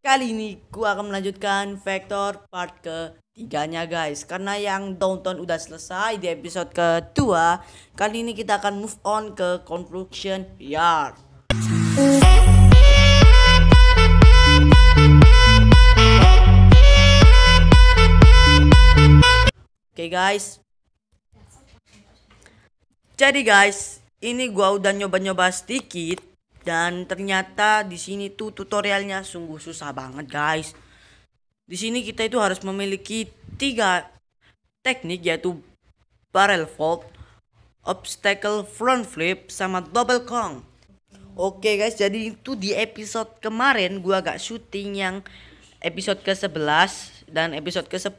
Kali ini gue akan melanjutkan Vector part ketiganya guys Karena yang downtown udah selesai di episode kedua Kali ini kita akan move on ke Construction Yard Oke okay, guys Jadi guys ini gua udah nyoba-nyoba sedikit dan ternyata di sini tuh tutorialnya sungguh susah banget, guys. Di sini kita itu harus memiliki tiga teknik yaitu barrel vault, obstacle front flip sama double kong. Oke okay guys, jadi itu di episode kemarin gua agak syuting yang episode ke-11 dan episode ke-10.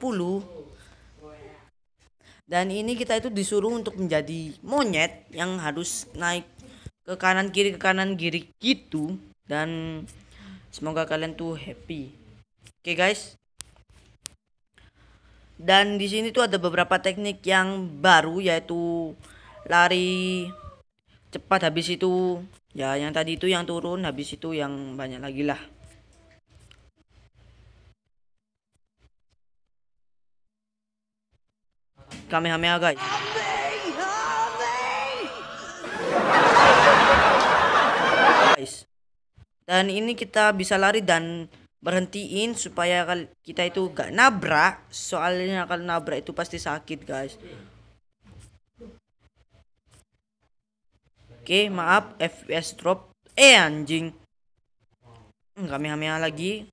Dan ini kita itu disuruh untuk menjadi monyet yang harus naik ke kanan kiri ke kanan kiri gitu dan semoga kalian tuh happy oke okay, guys dan di sini tuh ada beberapa teknik yang baru yaitu lari cepat habis itu ya yang tadi itu yang turun habis itu yang banyak lagi lah kami kamehameha guys dan ini kita bisa lari dan berhentiin supaya kita itu gak nabrak soalnya kalau nabrak itu pasti sakit guys oke okay, maaf FPS drop eh anjing hmm, kami hamil lagi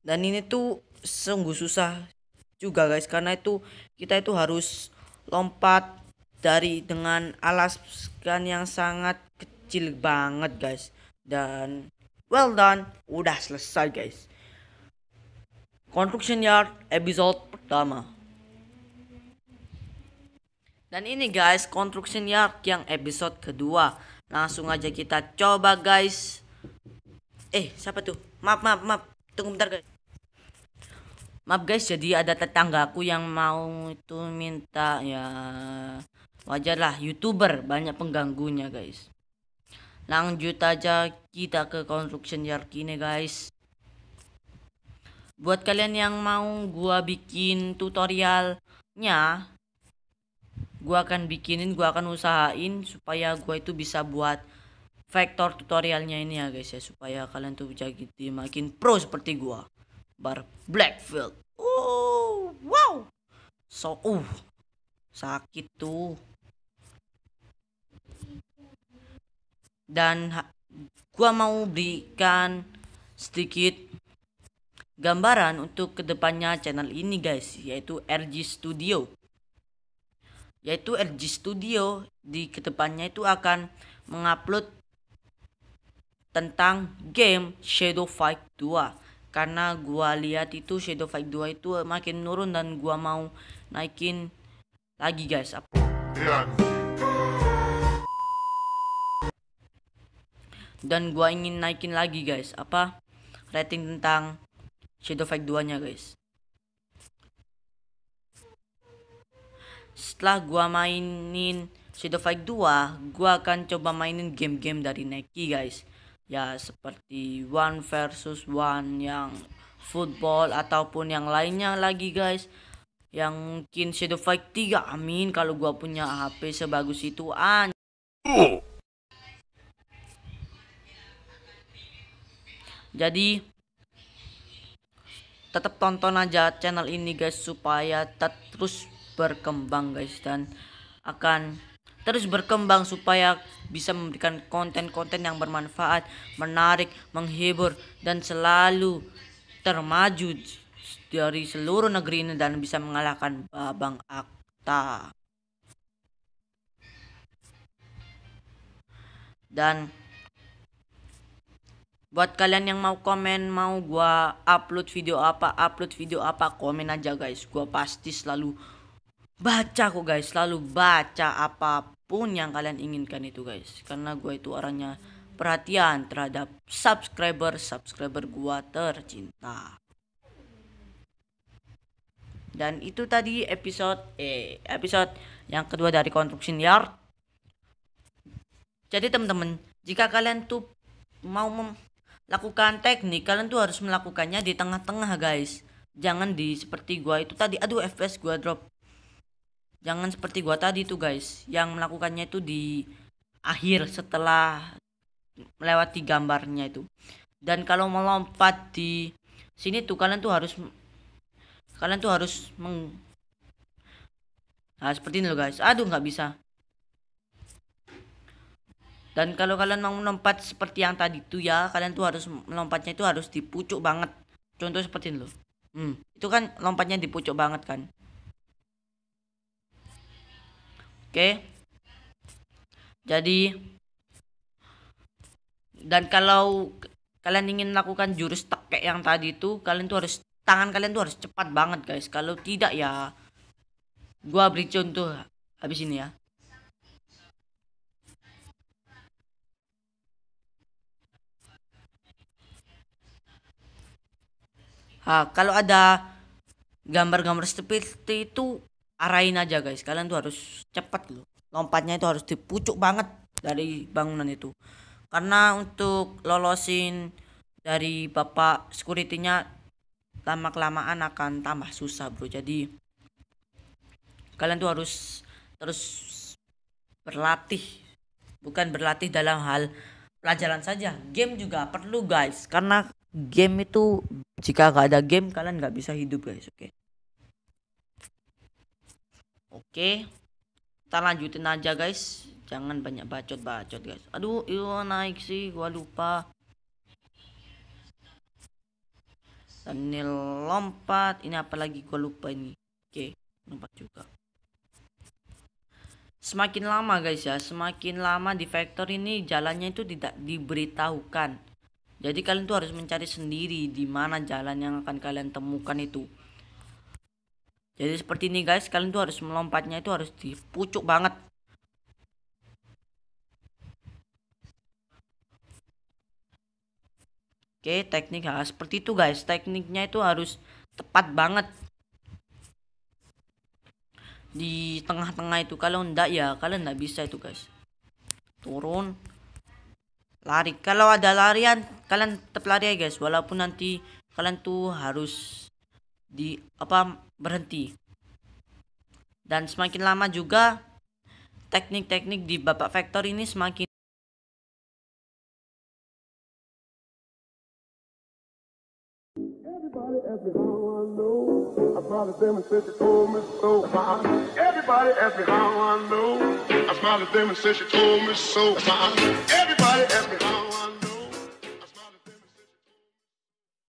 dan ini tuh sungguh susah juga guys karena itu kita itu harus lompat dari dengan alaskan yang sangat kecil kecil banget guys dan well done udah selesai guys construction yard episode pertama dan ini guys construction yard yang episode kedua langsung aja kita coba guys eh siapa tuh maaf maaf maaf tunggu bentar guys maaf guys jadi ada tetanggaku yang mau itu minta ya wajarlah youtuber banyak pengganggunya guys lanjut aja kita ke construction yard ini guys buat kalian yang mau gua bikin tutorialnya gua akan bikinin gua akan usahain supaya gua itu bisa buat vektor tutorialnya ini ya guys ya supaya kalian tuh bisa gitu makin pro seperti gua bar Blackfield oh wow so uh sakit tuh dan gua mau berikan sedikit gambaran untuk kedepannya channel ini guys yaitu RG Studio yaitu RG Studio di kedepannya itu akan mengupload tentang game Shadow Fight 2 karena gua lihat itu Shadow Fight 2 itu makin nurun dan gua mau naikin lagi guys apa Yeah. dan gua ingin naikin lagi guys apa rating tentang Shadow Fight 2 nya guys setelah gua mainin Shadow Fight 2 gua akan coba mainin game-game dari Neki guys ya seperti one versus one yang football ataupun yang lainnya lagi guys yang mungkin Shadow Fight 3 amin kalau gua punya HP sebagus itu an oh. jadi tetap tonton aja channel ini guys supaya terus berkembang guys dan akan terus berkembang supaya bisa memberikan konten-konten yang bermanfaat, menarik, menghibur dan selalu termaju dari seluruh negeri ini dan bisa mengalahkan Babang Akta. Dan buat kalian yang mau komen mau gua upload video apa upload video apa komen aja guys gua pasti selalu baca kok guys selalu baca apapun yang kalian inginkan itu guys karena gua itu orangnya perhatian terhadap subscriber subscriber gua tercinta dan itu tadi episode eh episode yang kedua dari konstruksi yard jadi temen temen jika kalian tuh mau mem lakukan teknik kalian tuh harus melakukannya di tengah-tengah guys jangan di seperti gua itu tadi aduh FPS gua drop jangan seperti gua tadi tuh guys yang melakukannya itu di akhir setelah melewati gambarnya itu dan kalau melompat di sini tuh kalian tuh harus kalian tuh harus meng nah seperti ini loh guys aduh nggak bisa dan kalau kalian mau melompat seperti yang tadi itu ya, kalian tuh harus melompatnya itu harus dipucuk banget. Contoh seperti itu. Hmm, itu kan lompatnya dipucuk banget kan. Oke. Jadi dan kalau kalian ingin melakukan jurus tekek yang tadi itu, kalian tuh harus tangan kalian tuh harus cepat banget guys. Kalau tidak ya gua beri contoh habis ini ya. ha, kalau ada gambar-gambar seperti itu arahin aja guys kalian tuh harus cepat loh lompatnya itu harus dipucuk banget dari bangunan itu karena untuk lolosin dari bapak securitynya lama kelamaan akan tambah susah bro jadi kalian tuh harus terus berlatih bukan berlatih dalam hal pelajaran saja game juga perlu guys karena game itu jika nggak ada game kalian nggak bisa hidup guys oke okay. oke okay. kita lanjutin aja guys jangan banyak bacot bacot guys aduh itu naik sih gua lupa dan ini lompat ini apalagi gua lupa ini oke okay. lompat juga semakin lama guys ya semakin lama di factor ini jalannya itu tidak diberitahukan jadi kalian tuh harus mencari sendiri di mana jalan yang akan kalian temukan itu. Jadi seperti ini guys, kalian tuh harus melompatnya itu harus dipucuk banget. Oke, teknik ya seperti itu guys. Tekniknya itu harus tepat banget di tengah-tengah itu kalau enggak ya kalian enggak bisa itu guys turun lari kalau ada larian kalian tetap lari ya guys walaupun nanti kalian tuh harus di apa berhenti dan semakin lama juga teknik-teknik di bapak vektor ini semakin Everybody, me how I know. I promised them and said she told me so. Everybody, me how I know. I promised them and said she told me so. everybody, everybody.